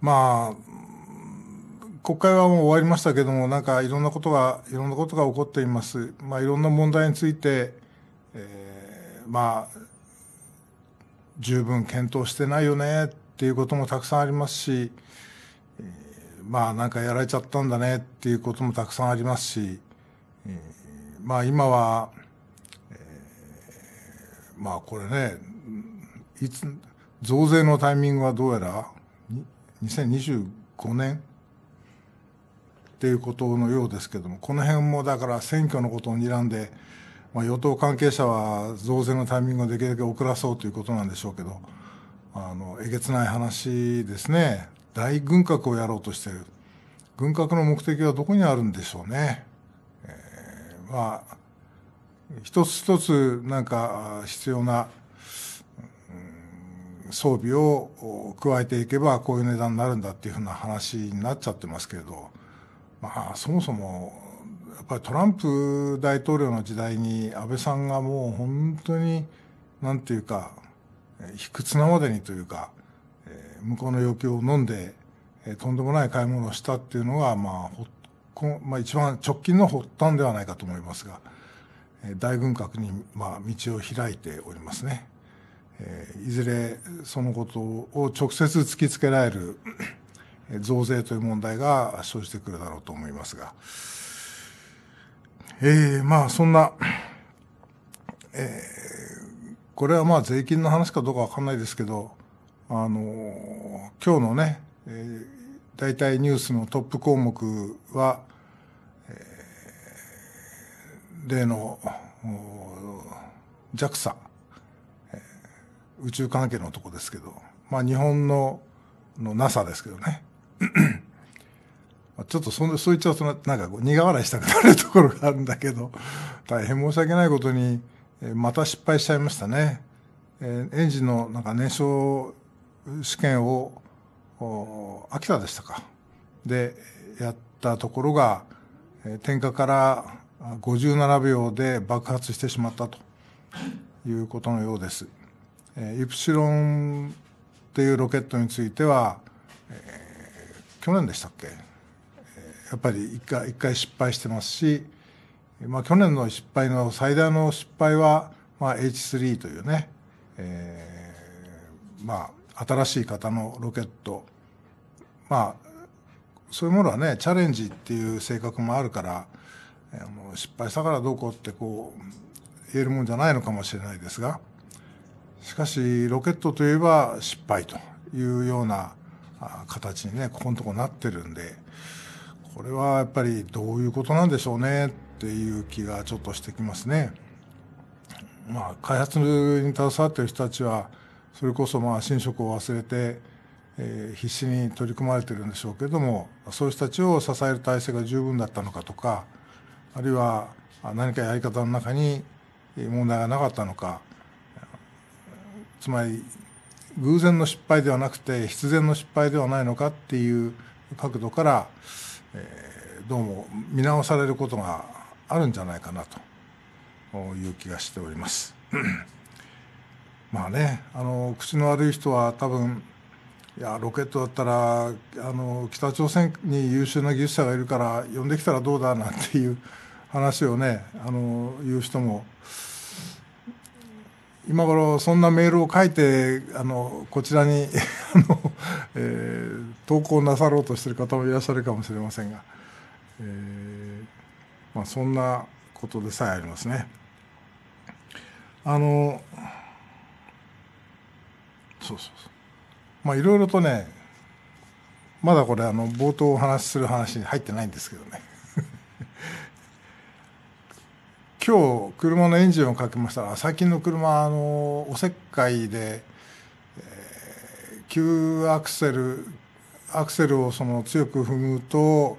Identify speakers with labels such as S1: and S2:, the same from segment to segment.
S1: まあ、国会はもう終わりましたけども、なんかいろんなことが、いろんなことが起こっています。まあ、いろんな問題について、えー、まあ、十分検討してないよねっていうこともたくさんありますし、えー、まあ、なんかやられちゃったんだねっていうこともたくさんありますし、えー、まあ、今は、えー、まあ、これね、いつ、増税のタイミングはどうやら2025年っていうことのようですけども、この辺もだから選挙のことを睨んで、まあ、与党関係者は増税のタイミングをできるだけ遅らそうということなんでしょうけど、あのえげつない話ですね、大軍拡をやろうとしてる、軍拡の目的はどこにあるんでしょうね。えー、まあ一つ一つなんか必要な装備を加えていけばこういう値段になるんだっていうふうな話になっちゃってますけれど、まあ、そもそもやっぱりトランプ大統領の時代に安倍さんがもう本当になんていうか卑屈なまでにというか、え向こうの要求を飲んで、とんでもない買い物をしたっていうのが、まあほこまあ、一番直近の発端ではないかと思いますが、え大軍拡に、まあ、道を開いておりますね。えいずれそのことを直接突きつけられる増税という問題が生じてくるだろうと思いますが、えー、まあそんな、えー、これはまあ税金の話かどうかわかんないですけど、あの今日のね、えー、大体ニュースのトップ項目は、えー、例の JAXA、宇宙関係のとこですけど、まあ日本のの NASA ですけどね。ちょっとそそういっちゃうとなんか苦笑いしたくなるところがあるんだけど、大変申し訳ないことに、また失敗しちゃいましたね。えエンジンのなんか燃焼試験を、秋田でしたか。で、やったところが、点火から57秒で爆発してしまったということのようです。イプシロンっていうロケットについては、えー、去年でしたっけやっぱり一回一回失敗してますし、まあ、去年の失敗の最大の失敗は、まあ、H3 というね、えー、まあ、新しい型のロケット、まあ、そういうものはねチャレンジっていう性格もあるから、えー、失敗したからどうこうってこう言えるもんじゃないのかもしれないですが。しかしロケットといえば失敗というような形にねここのとこなってるんでこれはやっぱりどういうことなんでしょうねっていう気がちょっとしてきますね。まあ、開発に携わってる人たちはそれこそまあ寝食を忘れて、え必死に取り組まれてるんでしょうけれどもそういう人たちを支える体制が十分だったのかとかあるいは何かやり方の中に問題がなかったのかつまり偶然の失敗ではなくて必然の失敗ではないのかっていう角度から、えー、どうも見直されることがあるんじゃないかなという気がしております。まあねあの口の悪い人は多分いやロケットだったらあの北朝鮮に優秀な技術者がいるから呼んできたらどうだなんていう話をねあの言う人も今頃そんなメールを書いてあのこちらに あの、えー、投稿なさろうとしてる方もいらっしゃるかもしれませんが、えーまあ、そんなことでさえありますね。あのそうそうそうまあいろいろとねまだこれあの冒頭お話しする話に入ってないんですけどね今日車のエンジンをかけましたら最近の車あのおせっかいで、えー、急アクセルアクセルをその強く踏むと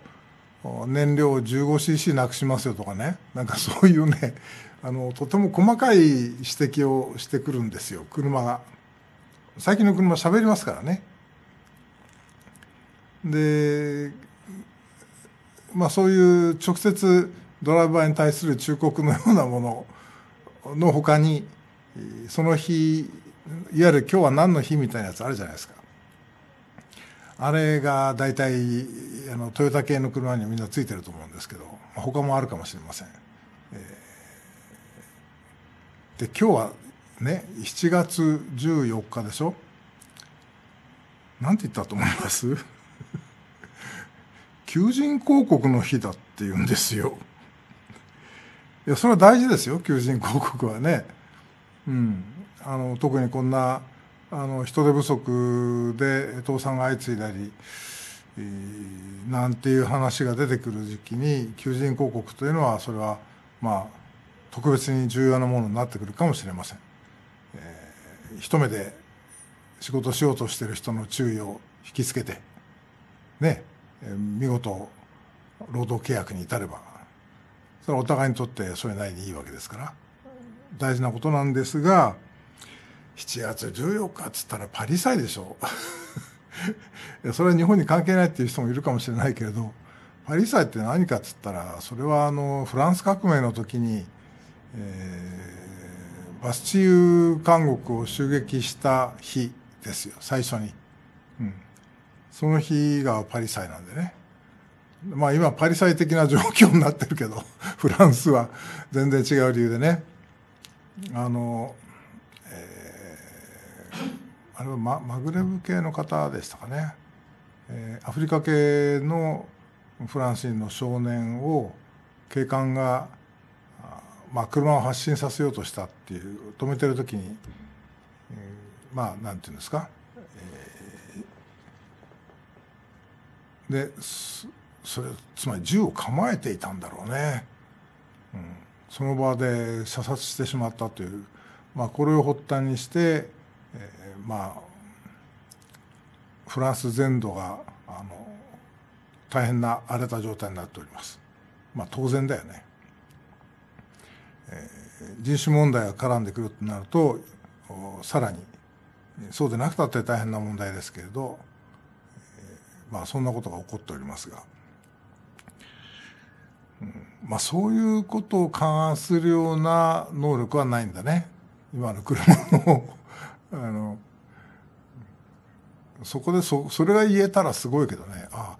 S1: 燃料 15cc なくしますよとかねなんかそういうね あのとても細かい指摘をしてくるんですよ車が最近の車喋りますからねでまあそういう直接ドライバーに対する忠告のようなものの他にその日いわゆる今日は何の日みたいなやつあるじゃないですかあれが大体あのトヨタ系の車にみんなついてると思うんですけど他もあるかもしれません、えー、で今日はね7月14日でしょなんて言ったと思います 求人広告の日だって言うんですよいやそれは大事ですよ求人広告はね、うん、あの特にこんなあの人手不足で倒産が相次いだり、えー、なんていう話が出てくる時期に求人広告というのはそれはまあ特別に重要なものになってくるかもしれません、えー、一目で仕事しようとしてる人の注意を引きつけてね見事労働契約に至ればそれはお互いにとってそれなりにいいわけですから大事なことなんですが7月14日っつったらパリ祭でしょ それは日本に関係ないっていう人もいるかもしれないけれどパリ祭って何かっつったらそれはあのフランス革命の時に、えー、バスチユー監獄を襲撃した日ですよ最初に、うん、その日がパリ祭なんでねまあ今パリサイ的な状況になってるけど、フランスは全然違う理由でね。あの、えー、あれはママグレブ系の方でしたかね。えー、アフリカ系のフランス人の少年を警官が、まあ、車を発進させようとしたっていう止めてる時に、えー、まあなんていうんですか、えでそれつまり銃を構えていたんだろうね、うん、その場で射殺してしまったという、まあ、これを発端にして、えー、まあフランス全土があの大変な荒れた状態になっております。まあ、当然だよね、えー、人種問題が絡んでくるとなるとさらにそうでなくたって大変な問題ですけれど、えー、まあそんなことが起こっておりますがまあ、そういうことを勘案するような能力はないんだね今の車の あのそこでそそれが言えたらすごいけどねあ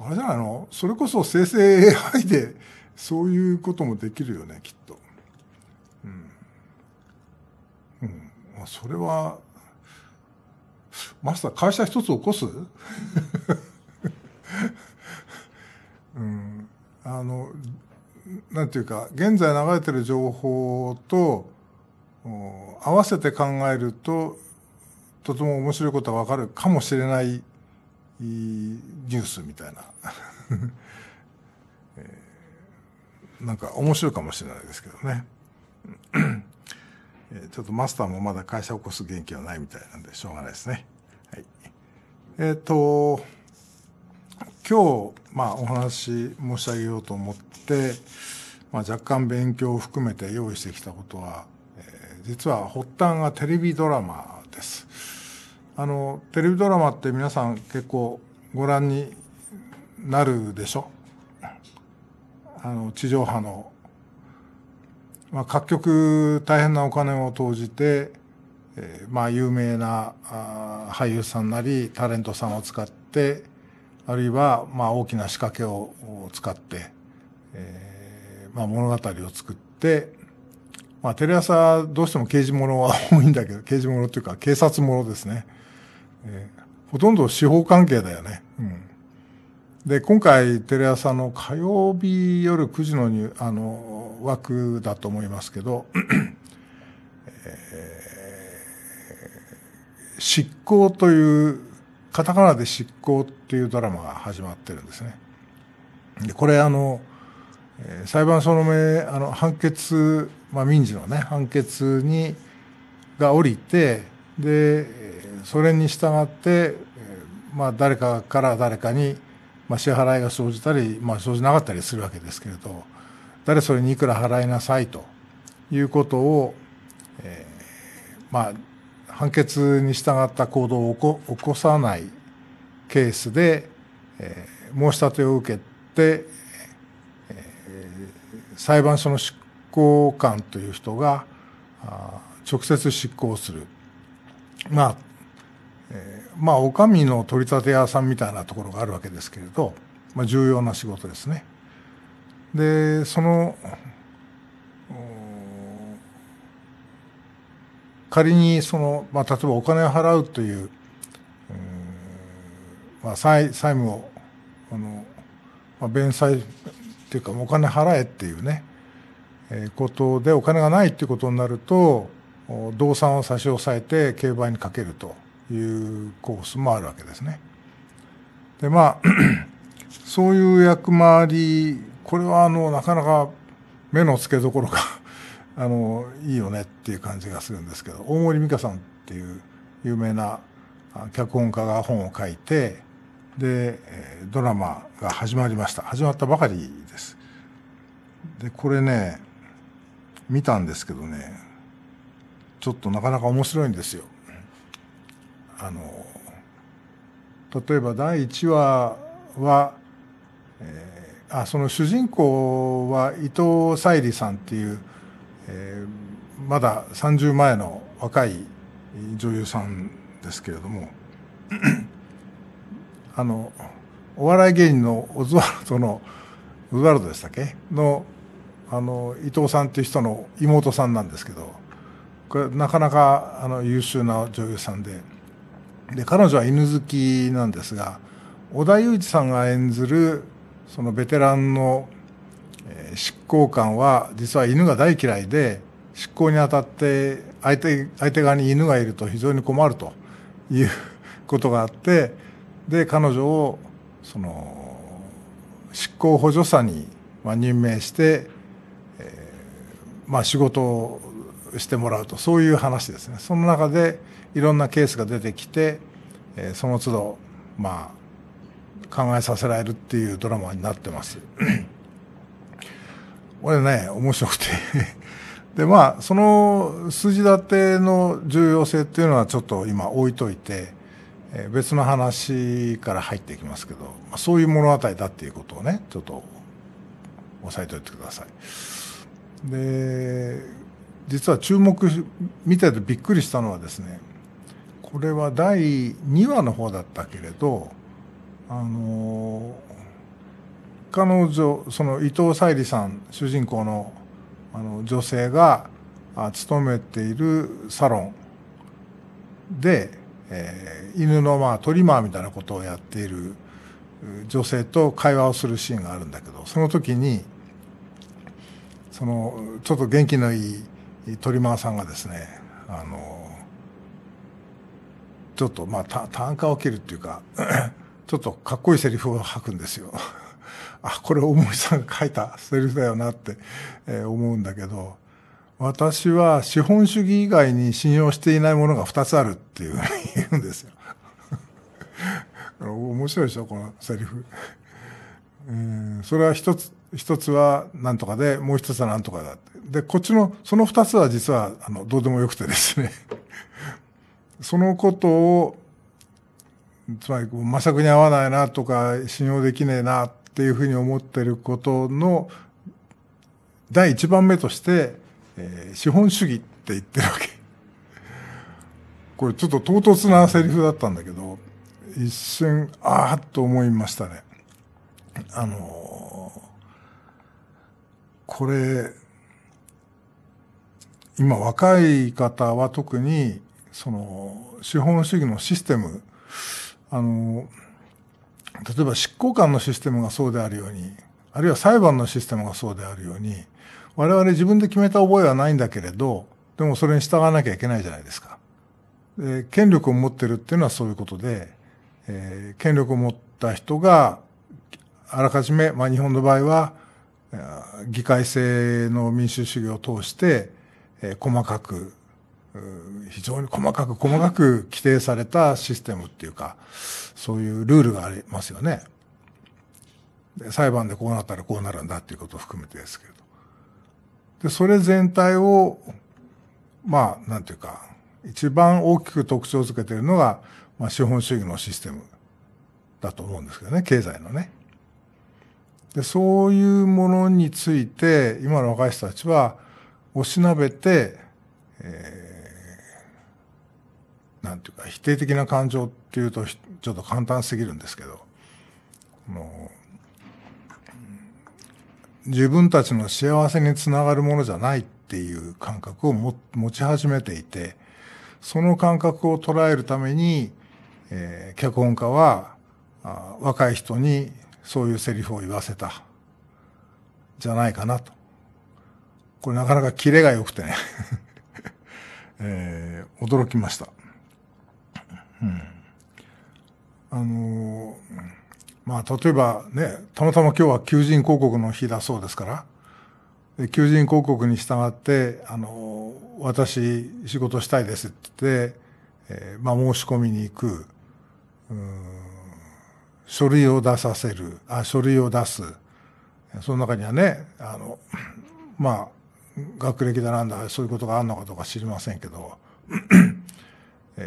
S1: あれじゃないのそれこそ生成 AI でそういうこともできるよねきっと。うん、うん、まあ、それはマスター会社一つ起こすあのなんていうか現在流れてる情報と合わせて考えるととても面白いことは分かるかもしれないニュースみたいな、えー、なんか面白いかもしれないですけどねえちょっとマスターもまだ会社を起こす元気はないみたいなんでしょうがないですね。はい、えっ、ー、と今日、まあ、お話申し上げようと思って、まあ、若干勉強を含めて用意してきたことは、えー、実は発端がテレビドラマです。あの、テレビドラマって皆さん結構ご覧になるでしょあの、地上波の、まあ、各局大変なお金を投じて、えー、まあ、有名なあ俳優さんなりタレントさんを使って、あるいは、まあ、大きな仕掛けを使って、えーまあ、物語を作って、まあ、テレ朝どうしても刑事物は多いんだけど、刑事物っていうか警察物ですね。えー、ほとんど司法関係だよね。うん、で、今回テレ朝の火曜日夜9時のにあの枠だと思いますけど、えー、執行というカタカナで執行っていうドラマが始まってるんですね。で、これあの、え裁判所のめ、あの、判決、まあ民事のね、判決に、が降りて、で、それに従って、まあ誰かから誰かに、まあ支払いが生じたり、まあ生じなかったりするわけですけれど、誰それにいくら払いなさいということを、えー、まあ判決に従った行動を起こさないケースで、えー、申し立てを受けて、えー、裁判所の執行官という人が直接執行するまあ、えー、まあお上の取り立て屋さんみたいなところがあるわけですけれど、まあ、重要な仕事ですね。でその仮にその、まあ、例えばお金を払うという、うまあ、債債務をあの、まあ、弁済っていうかお金払えっていうね、えー、ことでお金がないっていうことになると動産を差し押さえて競売にかけるというコースもあるわけですね。でまあ そういう役回りこれはあのなかなか目の付けどころかあのいいよねっていう感じがするんですけど大森美香さんっていう有名な脚本家が本を書いてでドラマが始まりました始まったばかりですでこれね見たんですけどねちょっとなかなか面白いんですよあの例えば第1話は、えー、あその主人公は伊藤沙莉さんっていうまだ30前の若い女優さんですけれども あのお笑い芸人のオズワルドのオズワルドでしたっけのあの伊藤さんっていう人の妹さんなんですけどこれなかなかあの優秀な女優さんでで彼女は犬好きなんですが織田裕二さんが演ずるそのベテランの執行官は実は犬が大嫌いで執行にあたって相手相手側に犬がいると非常に困るということがあってで彼女をその執行補助者に任命して、えー、まあ、仕事をしてもらうとそういう話ですねその中でいろんなケースが出てきて、えー、その都度まあ考えさせられるっていうドラマになってます。これね、面白くて で、まあ、その筋立ての重要性っていうのはちょっと今置いといて、えー、別の話から入っていきますけど、まあ、そういう物語だっていうことをね、ちょっと押さえておいてください。で、実は注目、見ててびっくりしたのはですね、これは第2話の方だったけれど、あのー彼女その伊藤沙莉さん主人公のあの女性が勤めているサロンで、えー、犬のまあトリマーみたいなことをやっている女性と会話をするシーンがあるんだけどその時にそのちょっと元気のいいトリマーさんがですねあのちょっとまあ単価を切るっていうか ちょっとかっこいいセリフを吐くんですよ あこれ大森さんが書いたセリフだよなって、えー、思うんだけど私は資本主義以外に信用していないものが二つあるっていうふうに 言うんですよ。面白いでしょこのセリフ。うんそれは一つ一つは何とかでもう一つは何とかだって。でこっちのその二つは実はあのどうでもよくてですね そのことをつまりこう、まさくに合わないなとか、信用できねえなっていうふうに思ってることの第一番目として、えー、資本主義って言ってるわけ。これちょっと唐突なセリフだったんだけど、一瞬、ああと思いましたね。あのー、これ、今若い方は特に、その、資本主義のシステム、あのー例えば執行官のシステムがそうであるように、あるいは裁判のシステムがそうであるように、我々自分で決めた覚えはないんだけれど、でもそれに従わなきゃいけないじゃないですか。で権力を持ってるっていうのはそういうことで、えー、権力を持った人があらかじめ、まあ、日本の場合は議会制の民主主義を通して、えー、細かく非常に細かく細かく規定されたシステムっていうか、そういうルールがありますよね。で裁判でこうなったらこうなるんだっていうことを含めてですけれど。で、それ全体を、まあ、なんていうか、一番大きく特徴づけているのが、まあ、資本主義のシステムだと思うんですけどね、経済のね。で、そういうものについて、今の若い人たちは、おしなべて、えーなんていうか、否定的な感情っていうと、ちょっと簡単すぎるんですけど、自分たちの幸せにつながるものじゃないっていう感覚を持ち始めていて、その感覚を捉えるために、えー、脚本家はあ若い人にそういうセリフを言わせた、じゃないかなと。これなかなかキレが良くてね えー、驚きました。あのまあ、例えばね、たまたま今日は求人広告の日だそうですから、求人広告に従って、あの、私仕事したいですって言って、えー、まあ申し込みに行く、書類を出させる、あ、書類を出す。その中にはね、あの、まあ、学歴だなんだ、そういうことがあるのかどうか知りませんけど、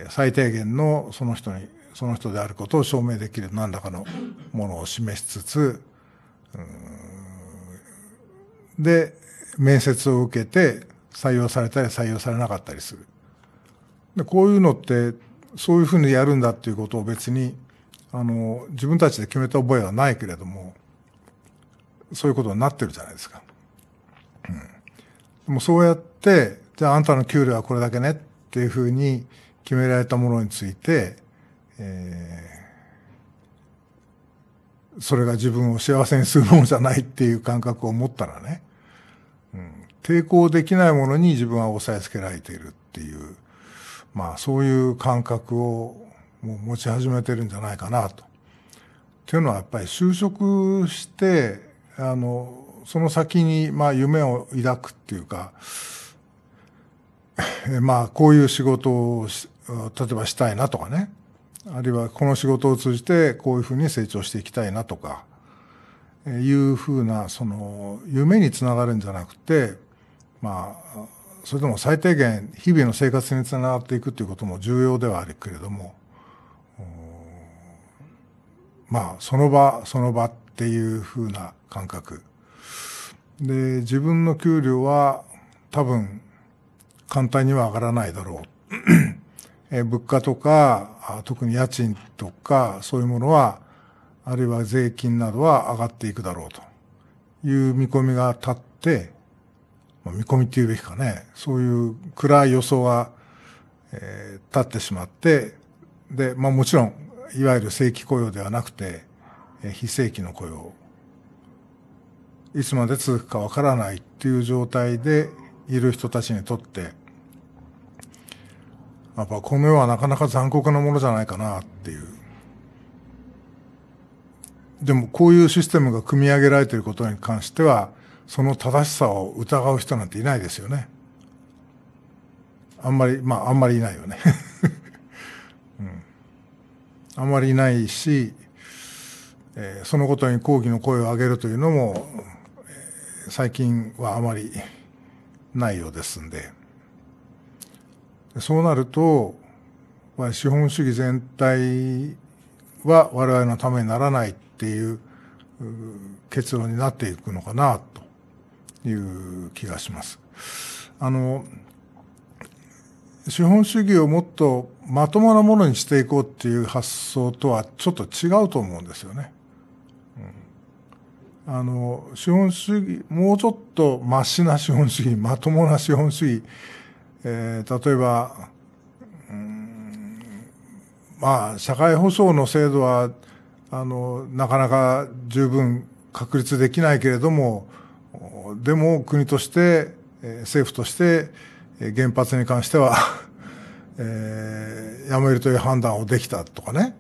S1: 最低限のその人にその人であることを証明できる何らかのものを示しつつで面接を受けて採用されたり採用されなかったりするでこういうのってそういうふうにやるんだっていうことを別にあの自分たちで決めた覚えはないけれどもそういうことになってるじゃないですか。うん、でもそうやってじゃああんたの給料はこれだけねっていうふうに決められたものについて、えー、それが自分を幸せにするものじゃないっていう感覚を持ったらね、うん、抵抗できないものに自分は押さえつけられているっていう、まあそういう感覚をもう持ち始めてるんじゃないかなと。っていうのはやっぱり就職して、あの、その先に、まあ、夢を抱くっていうか、まあ、こういう仕事をし例えばしたいなとかねあるいはこの仕事を通じてこういうふうに成長していきたいなとかいうふうなその夢につながるんじゃなくてまあそれでも最低限日々の生活につながっていくということも重要ではあるけれどもまあその場その場っていうふうな感覚で自分の給料は多分簡単には上がらないだろうえ物価とか、特に家賃とか、そういうものは、あるいは税金などは上がっていくだろうという見込みが立って、まあ、見込みっていうべきかね、そういう暗い予想が、えー、立ってしまって、で、まあもちろん、いわゆる正規雇用ではなくて、えー、非正規の雇用、いつまで続くかわからないっていう状態でいる人たちにとって、やっぱこの世はなかなか残酷なものじゃないかなっていう。でもこういうシステムが組み上げられていることに関しては、その正しさを疑う人なんていないですよね。あんまり、まああんまりいないよね。うん、あんまりいないし、えー、そのことに抗議の声を上げるというのも、えー、最近はあまりないようですんで。そうなると、資本主義全体は我々のためにならないっていう結論になっていくのかなという気がします。あの、資本主義をもっとまともなものにしていこうっていう発想とはちょっと違うと思うんですよね。うん、あの、資本主義、もうちょっとましな資本主義、まともな資本主義えー、例えば、うん、まあ、社会保障の制度は、あの、なかなか十分確立できないけれども、でも国として、政府として、原発に関しては えー、やめるという判断をできたとかね。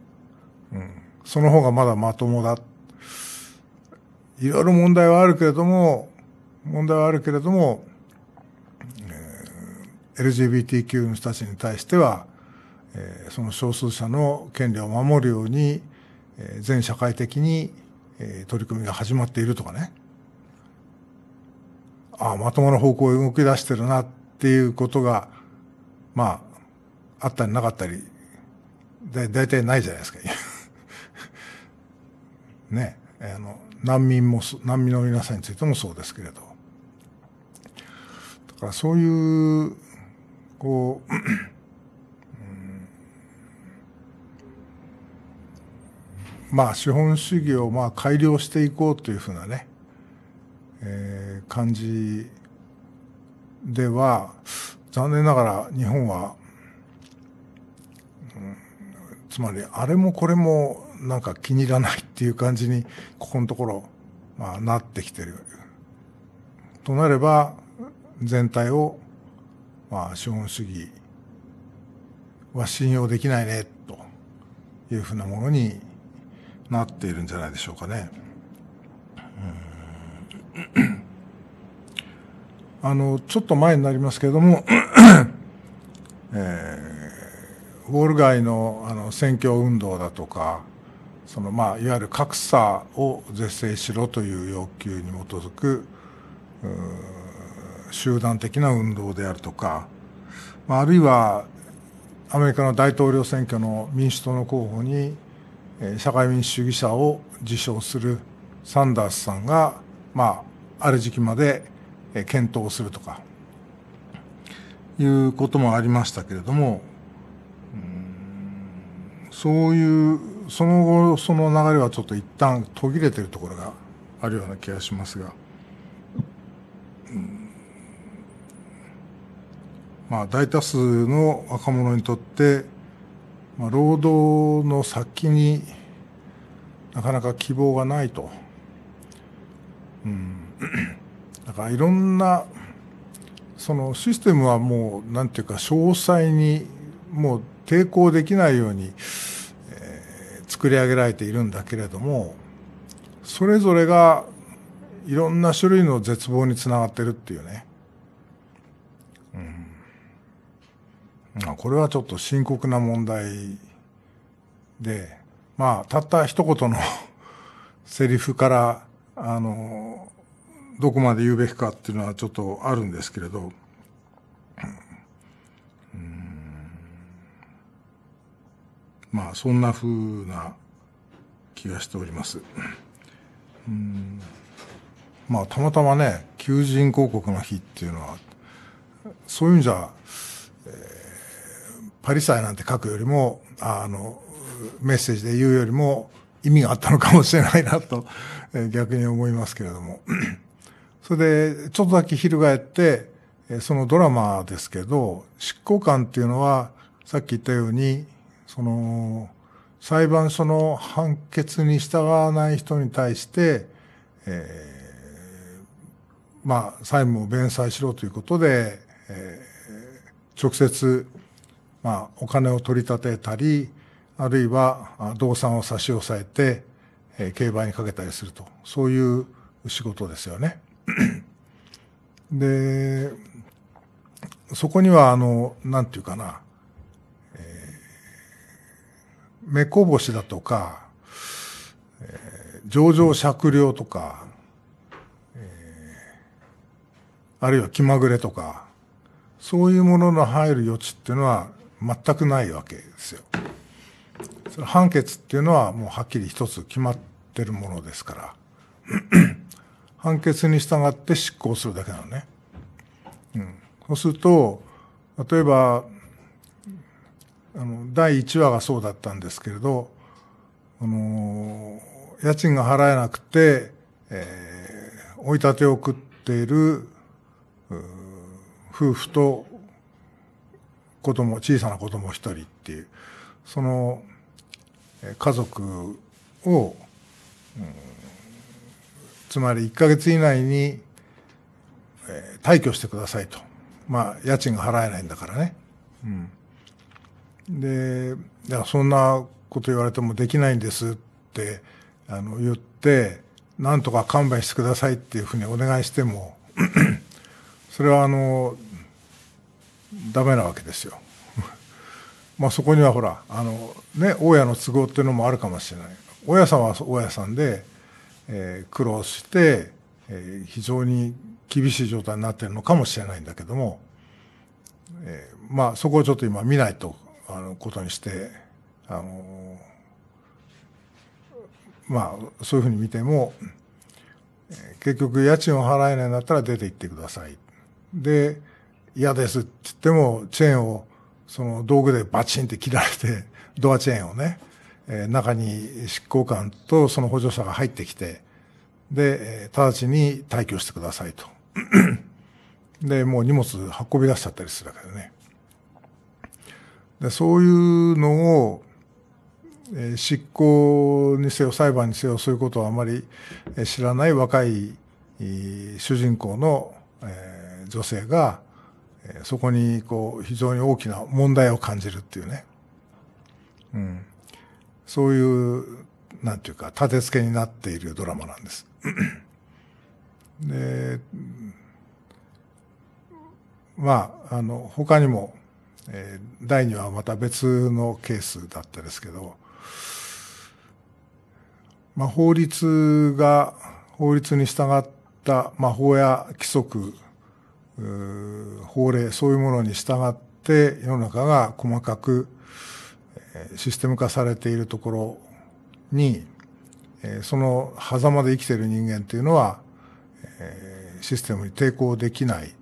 S1: うん。その方がまだまともだ。いろいろ問題はあるけれども、問題はあるけれども、LGBTQ の人たちに対しては、えー、その少数者の権利を守るように、えー、全社会的に、えー、取り組みが始まっているとかね。ああ、まともな方向へ動き出してるなっていうことが、まあ、あったりなかったり、だ、だいたいないじゃないですか。ね。あの、難民も、難民の皆さんについてもそうですけれど。だからそういうこう、まあ資本主義をまあ改良していこうというふうなね、えー、感じでは残念ながら日本は、うん、つまりあれもこれもなんか気に入らないっていう感じにここのところ、まあ、なってきてる。となれば全体をまあ、資本主義は信用できないねというふうなものになっているんじゃないでしょうかね。あのちょっと前になりますけれども、えー、ウォール街のあの選挙運動だとかその、まあ、いわゆる格差を是正しろという要求に基づく集団的な運動であるとか、まあ、るいはアメリカの大統領選挙の民主党の候補に社会民主主義者を自称するサンダースさんが、まあ、ある時期まで検討するとかいうこともありましたけれどもそういうその後その流れはちょっと一旦途切れてるところがあるような気がしますが。うん大多数の若者にとって労働の先になかなか希望がないと、うん、だからいろんなそのシステムはもうなんていうか詳細にもう抵抗できないように、えー、作り上げられているんだけれどもそれぞれがいろんな種類の絶望につながってるっていうねこれはちょっと深刻な問題で、まあ、たった一言の セリフから、あの、どこまで言うべきかっていうのはちょっとあるんですけれど、うん、まあ、そんな風な気がしております。うんまあ、たまたまね、求人広告の日っていうのは、そういうんじゃパリサイなんて書くよりも、あの、メッセージで言うよりも意味があったのかもしれないなと、逆に思いますけれども。それで、ちょっとだけ翻って、そのドラマですけど、執行官っていうのは、さっき言ったように、その、裁判所の判決に従わない人に対して、えー、まあ、債務を弁済しろということで、えー、直接まあ、お金を取り立てたり、あるいは動産を差し押さえて、えー、競売にかけたりすると、そういう仕事ですよね。で、そこには、あの、なんていうかな、えー、目こぼしだとか、えー、上場酌量とか、えあるいは気まぐれとか、そういうものの入る余地っていうのは全くないわけですよ。その判決っていうのはもうはっきり一つ決まってるものですから 判決に従って執行するだけなのね。うん、そうすると、例えば、あの、第1話がそうだったんですけれど、あの、家賃が払えなくて、えー、追い立てを送っている、夫婦と子供、小さな子供一人っていう、その家族を、うん、つまり1ヶ月以内に、えー、退去してくださいと。まあ、家賃が払えないんだからね。うん。で、だかそんなこと言われてもできないんですってあの言って、なんとか勘弁してくださいっていうふうにお願いしても、それはあの、ダメなわけですよ。まあそこにはほらあの、ね、大家の都合っていうのもあるかもしれない大家さんは大家さんで、えー、苦労して、えー、非常に厳しい状態になってるのかもしれないんだけども、えー、まあそこをちょっと今見ないとあのことにしてあのまあそういうふうに見ても結局家賃を払えないんだったら出て行ってください。で嫌ですって言っても、チェーンを、その道具でバチンって切られて、ドアチェーンをね、えー、中に執行官とその補助者が入ってきて、で、えー、直ちに退去してくださいと。で、もう荷物運び出しちゃったりするわけだね。でそういうのを、えー、執行にせよ裁判にせよそういうことをあまり知らない若い主人公の、えー、女性が、そこにこう非常に大きな問題を感じるっていうね、うん、そういうなんていうか立て付けになっているドラマなんです。でまああの他にも、えー、第2話はまた別のケースだったですけど、まあ、法律が法律に従った、まあ、法や規則法令、そういうものに従って世の中が細かくシステム化されているところに、その狭間で生きている人間というのは、システムに抵抗できない。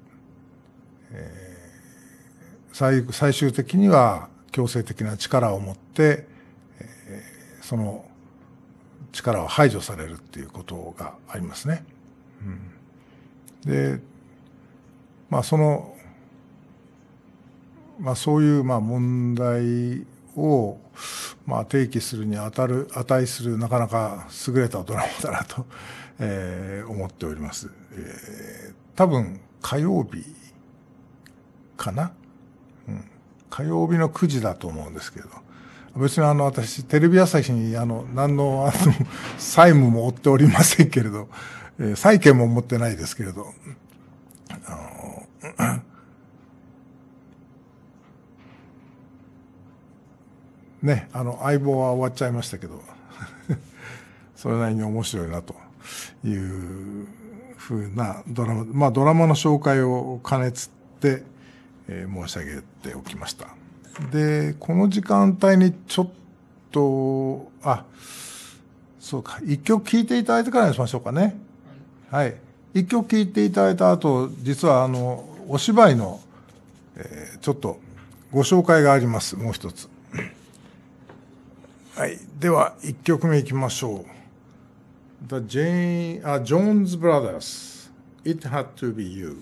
S1: 最最終的には強制的な力を持って、その力を排除されるっていうことがありますね。うん、でまあ、その、まあ、そういうまあ問題をまあ提起するに当たる値するなかなか優れたドラマだなと、えー、思っております、えー。多分火曜日かな、うん、火曜日の9時だと思うんですけど。別にあの私、テレビ朝日にあの何のあの債務も負っておりませんけれど、えー、債権も持ってないですけれど、あのね、あの、相棒は終わっちゃいましたけど、それなりに面白いなというふうなドラマ、まあドラマの紹介を兼ねつって、えー、申し上げておきました。で、この時間帯にちょっと、あ、そうか、一曲聴いていただいてからにしましょうかね。はい。一曲聴いていただいた後、実はあの、お芝居の、えー、ちょっとご紹介があります、もう一つ。はい。では、一曲目いきましょう。The Jane, Jones Brothers, It Had to Be You.